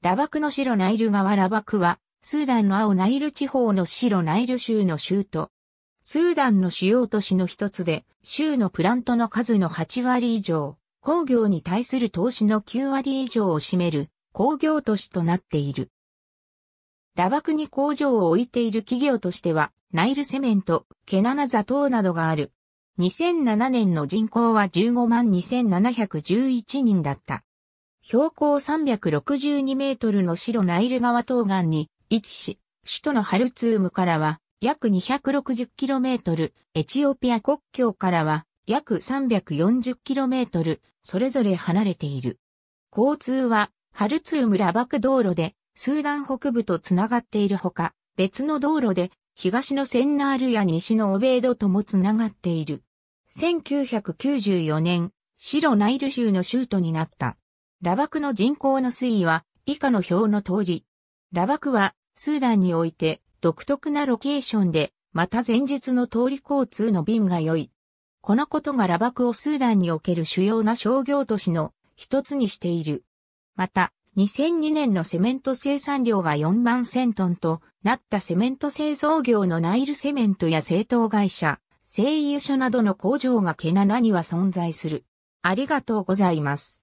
ラバクの白ナイル川ラバクは、スーダンの青ナイル地方の白ナイル州の州都。スーダンの主要都市の一つで、州のプラントの数の8割以上、工業に対する投資の9割以上を占める工業都市となっている。ラバクに工場を置いている企業としては、ナイルセメント、ケナナザ等などがある。2007年の人口は15万2711人だった。標高362メートルの白ナイル川東岸に位置し、首都のハルツームからは約2 6 0トル、エチオピア国境からは約3 4 0トル、それぞれ離れている。交通は、ハルツームラバク道路で、スーダン北部とつながっているほか、別の道路で、東のセンナールや西のオベードともつながっている。1994年、白ナイル州の州都になった。ラバクの人口の推移は以下の表の通り。ラバクはスーダンにおいて独特なロケーションで、また前述の通り交通の便が良い。このことがラバクをスーダンにおける主要な商業都市の一つにしている。また、2002年のセメント生産量が4万1000トンとなったセメント製造業のナイルセメントや製糖会社、製油所などの工場がケナナには存在する。ありがとうございます。